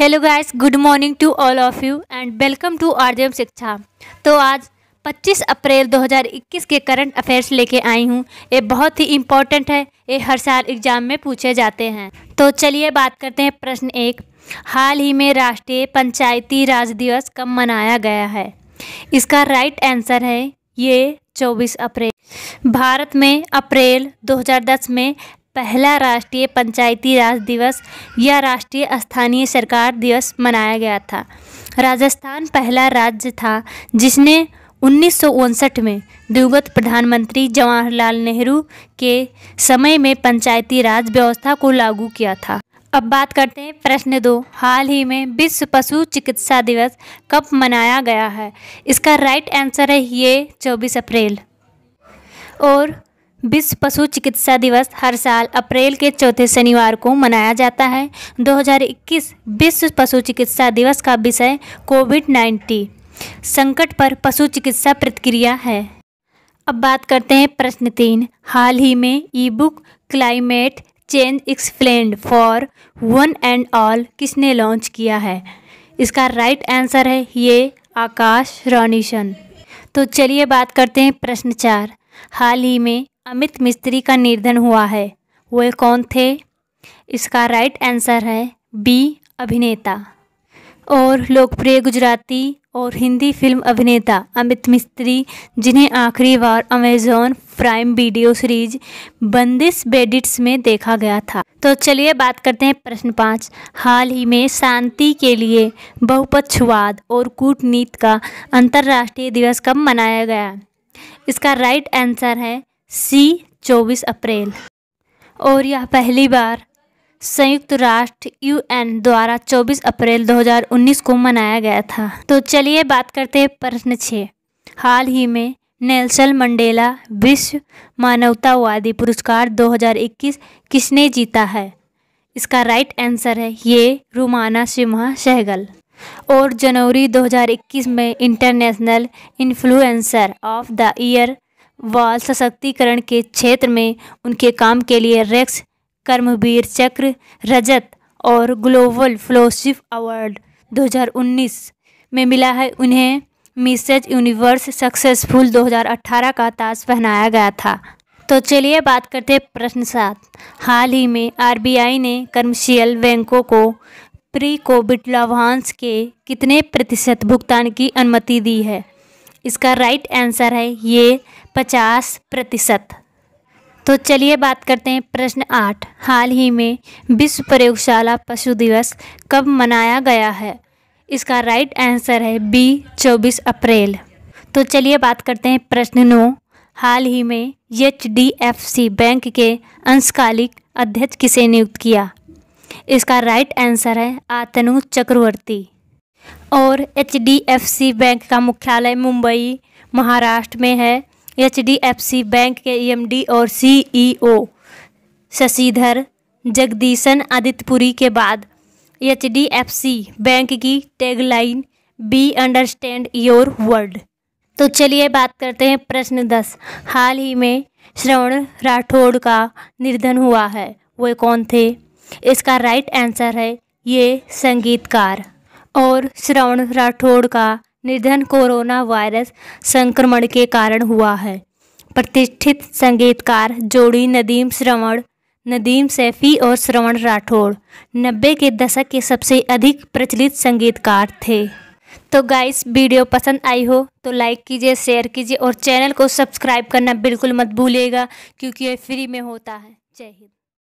hello guys good morning to all of you and welcome to RJM Shiksha तो आज 25 अप्रैल 2021 के current affairs लेके आई हूँ ये बहुत ही इम्पोर्टेंट है ये हर साल एग्जाम में पूछे जाते हैं तो चलिए बात करते हैं प्रश्न एक हाल ही में राष्ट्रीय पंचायती राज दिवस कब मनाया गया है इसका राइट आंसर है ये 24 अप्रैल भारत में अप्रैल 2010 में पहला राष्ट्रीय पंचायती राज दिवस या राष्ट्रीय स्थानीय सरकार दिवस मनाया गया था राजस्थान पहला राज्य था जिसने उन्नीस में दिवगत प्रधानमंत्री जवाहरलाल नेहरू के समय में पंचायती राज व्यवस्था को लागू किया था अब बात करते हैं प्रश्न दो हाल ही में विश्व पशु चिकित्सा दिवस कब मनाया गया है इसका राइट आंसर है ये 24 अप्रैल और विश्व पशु चिकित्सा दिवस हर साल अप्रैल के चौथे शनिवार को मनाया जाता है 2021 विश्व पशु चिकित्सा दिवस का विषय कोविड 19 संकट पर पशु चिकित्सा प्रतिक्रिया है अब बात करते हैं प्रश्न तीन हाल ही में ebook climate change explain for one and all किसने लॉन्च किया है इसका राइट आंसर है ये आकाश रोनीशन तो चलिए बात करते हैं प्रश्न चार हाल ही में अमित मिस्त्री का निर्धन हुआ है वे कौन थे इसका राइट आंसर है बी अभिनेता और लोकप्रिय गुजराती और हिंदी फिल्म अभिनेता अमित मिस्त्री जिन्हें आखिरी बार Amazon Prime video series Bandish bandits में देखा गया था तो चलिए बात करते हैं प्रश्न पाँच हाल ही में शांति के लिए बहुपक्षवाद और कूटनीति का अंतर्राष्ट्रीय दिवस कब मनाया गया इसका राइट आंसर है सी 24 अप्रैल और यह पहली बार संयुक्त राष्ट्र यूएन द्वारा 24 अप्रैल 2019 को मनाया गया था तो चलिए बात करते हैं प्रश्न छः हाल ही में नेल्सन मंडेला विश्व मानवतावादी पुरस्कार 2021 किसने जीता है इसका राइट आंसर है ये रुमाना सिम्हा सहगल और जनवरी 2021 में international influencer of the year बाल सशक्तिकरण के क्षेत्र में उनके काम के लिए रेक्स कर्मवीर चक्र रजत और ग्लोबल फ्लोशिप अवार्ड 2019 में मिला है उन्हें मिसेज यूनिवर्स सक्सेसफुल 2018 का ताज पहनाया गया था तो चलिए बात करते हैं प्रश्न सात हाल ही में आरबीआई ने कमर्शियल बैंकों को प्री कोविड लाभांश के कितने प्रतिशत भुगतान की अनुमति दी है इसका राइट आंसर है ये पचास प्रतिशत तो चलिए बात करते हैं प्रश्न आठ हाल ही में विश्व प्रयोगशाला पशु दिवस कब मनाया गया है इसका राइट आंसर है बी चौबीस अप्रैल तो चलिए बात करते हैं प्रश्न नौ हाल ही में H D F C bank के अंशकालिक अध्यक्ष किसे नियुक्त किया इसका राइट आंसर है आतनु चक्रवर्ती और एच बैंक का मुख्यालय मुंबई महाराष्ट्र में है एच बैंक के ई e और ओ e शशिधर जगदीशन आदित्यपुरी के बाद एच बैंक की tagline we understand your world तो चलिए बात करते हैं प्रश्न दस हाल ही में श्रवण राठौड़ का निर्धन हुआ है वे कौन थे इसका राइट आंसर है ये संगीतकार और श्रवण राठौड़ का निधन कोरोना वायरस संक्रमण के कारण हुआ है प्रतिष्ठित संगीतकार जोड़ी नदीम श्रवण नदीम सैफी और श्रवण राठौड़ नब्बे के दशक के सबसे अधिक प्रचलित संगीतकार थे तो गाइस वीडियो पसंद आई हो तो लाइक कीजिए शेयर कीजिए और चैनल को सब्सक्राइब करना बिल्कुल मत भूलिएगा क्योंकि ये फ्री में होता है जय हिंद